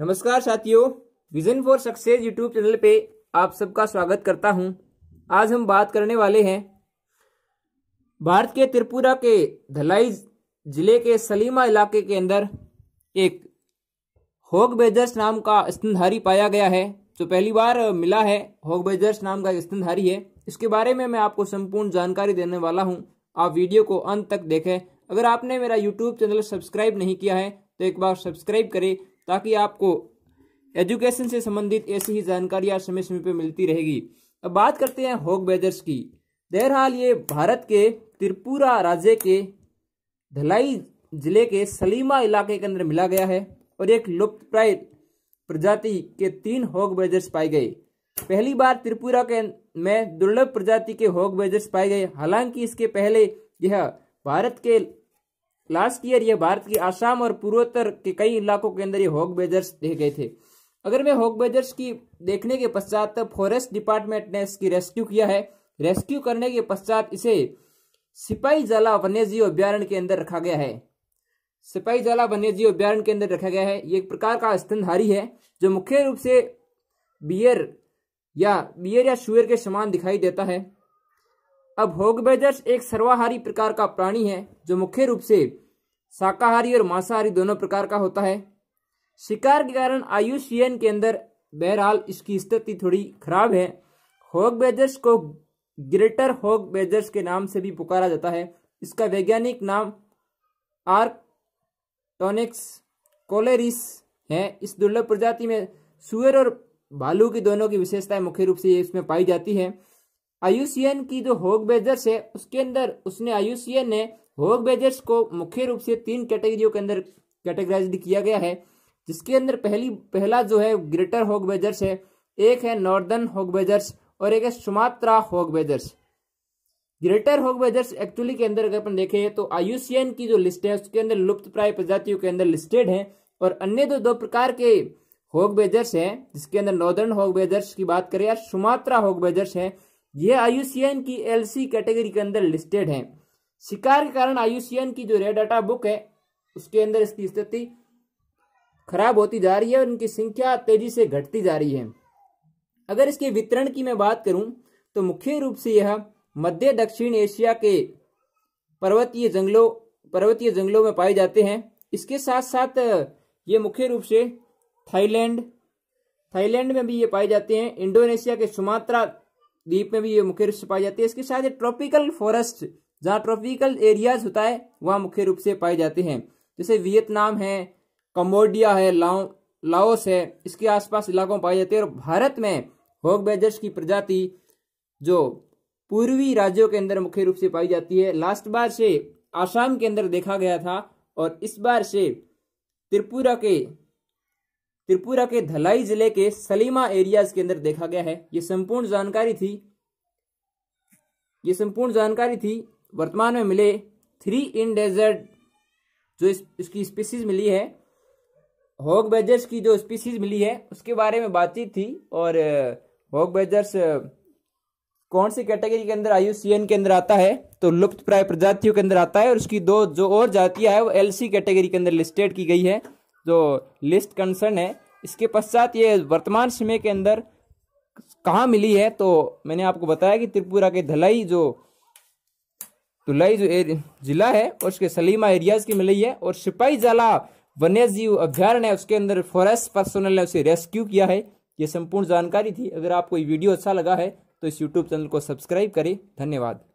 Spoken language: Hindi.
नमस्कार साथियों vision for success YouTube channel पे आप सबका स्वागत करता हूं आज हम बात करने वाले हैं भारत के त्रिपुरा के धलाई जिले के सलीमा इलाके के अंदर एक होग बेजर्स नाम का स्तनधारी पाया गया है जो पहली बार मिला है होग बेजर्स नाम का स्तनधारी है इसके बारे में मैं आपको संपूर्ण जानकारी देने वाला हूँ आप वीडियो को अंत तक देखें अगर आपने मेरा यूट्यूब चैनल सब्सक्राइब नहीं किया है तो एक बार सब्सक्राइब करें ताकि आपको एजुकेशन से संबंधित ऐसी ही जानकारियां समय समय पर मिलती रहेगी अब बात करते हैं होग बेजर्स की बहरहाल ये भारत के त्रिपुरा राज्य के धलाई जिले के सलीमा इलाके के अंदर मिला गया है और एक लुप्त प्राय प्रजाति के तीन होग बेजर्स पाए गए पहली बार त्रिपुरा के में दुर्लभ प्रजाति के होग बेजर्स पाए गए हालांकि इसके पहले यह भारत के लास्ट ईयर ये भारत की आसाम और पूर्वोत्तर के कई इलाकों के अंदर ये हॉक बेजर्स देखे गए थे अगर मैं हॉक बेजर्स की देखने के पश्चात फॉरेस्ट डिपार्टमेंट ने इसकी रेस्क्यू किया है रेस्क्यू करने के पश्चात इसे सिपाही जला वन्यजीव अभ्यारण्य के अंदर रखा गया है सिपाही जला वन्यजीव अभ्यारण्य के अंदर रखा गया है ये एक प्रकार का स्तनधारी है जो मुख्य रूप से बियर या बियर या शुअर के समान दिखाई देता है अब होगबेजर्स एक सर्वाहारी प्रकार का प्राणी है जो मुख्य रूप से शाकाहारी और मांसाहारी दोनों प्रकार का होता है शिकार के कारण आयुषियन के अंदर बहरहाल इसकी स्थिति थोड़ी खराब है होगबेजर्स को ग्रेटर होगबेजर्स के नाम से भी पुकारा जाता है इसका वैज्ञानिक नाम आर्कटोनिक्स कोलेरिस है इस दुर्लभ प्रजाति में सुअर और भालू की दोनों की विशेषताएं मुख्य रूप से इसमें पाई जाती है आयुसीएन की जो होग बेजर्स है उसके अंदर उसने आयुसीएन ने होग बेजर्स को मुख्य रूप से तीन कैटेगरियों के अंदर कैटेगराइज किया गया है जिसके अंदर पहली पहला जो है ग्रेटर होग बेजर्स है एक है नॉर्दर्न होग बेजर्स और एक है Sumatra hog badgers greater hog badgers actually के अंदर अगर अपन देखें तो आयुसीएन की जो लिस्ट है उसके अंदर लुप्त प्राय प्रजातियों के अंदर लिस्टेड है और अन्य जो दो, प्रकार के होग बेजर्स है जिसके अंदर नॉर्दर्न होग बेजर्स की बात करें या सुमात्रा होग बेजर्स है ये आयुषियन की एलसी कैटेगरी के अंदर लिस्टेड हैं शिकार के कारण आयुषियन की जो रेड डाटा बुक है उसके अंदर इसकी स्थिति खराब होती जा रही है और इनकी संख्या तेजी से घटती जा रही है अगर इसके वितरण की मैं बात करूं तो मुख्य रूप से यह मध्य दक्षिण एशिया के पर्वतीय जंगलों पर्वतीय जंगलों में पाए जाते हैं इसके साथ साथ ये मुख्य रूप से थाईलैंड थाईलैंड में भी ये पाए जाते हैं इंडोनेशिया के सुमात्रा द्वीप में भी ये मुख्य रूप से पाई जाती है इसके साथ ट्रॉपिकल फॉरेस्ट जहाँ ट्रॉपिकल एरियाज होता है वहाँ मुख्य रूप से पाए जाते हैं जैसे वियतनाम है कम्बोडिया है लाओ लाओस है इसके आसपास इलाकों में पाए जाते हैं और भारत में हॉग बेजर्स की प्रजाति जो पूर्वी राज्यों के अंदर मुख्य रूप से पाई जाती है लास्ट बार से आसाम के अंदर देखा गया था और इस बार से त्रिपुरा के त्रिपुरा के धलाई जिले के सलीमा एरियाज के अंदर देखा गया है ये संपूर्ण जानकारी थी ये संपूर्ण जानकारी थी वर्तमान में मिले थ्री इन डेजर्ट जो इस, इसकी स्पीसीज मिली है हॉक बेजर्स की जो स्पीसीज मिली है उसके बारे में बातचीत थी और हॉक बेजर्स कौन सी कैटेगरी के अंदर आयुसीएन के अंदर आता है तो लुप्त प्राय प्रजातियों के अंदर आता है और उसकी दो जो और जातियां है वो एलसी कैटेगरी के अंदर लिस्टेड की गई है जो लिस्ट कंसर्न है इसके पश्चात ये वर्तमान समय के अंदर कहाँ मिली है तो मैंने आपको बताया कि त्रिपुरा के धलाई जो धुलाई जो जिला है और उसके सलीमा एरियाज की मिली है और सिपाही जला वन्य जीव अभ्यारण्य है उसके अंदर फॉरेस्ट पर्सनल ने उसे रेस्क्यू किया है ये संपूर्ण जानकारी थी अगर आपको ये वीडियो अच्छा लगा है तो इस यूट्यूब चैनल को सब्सक्राइब करें धन्यवाद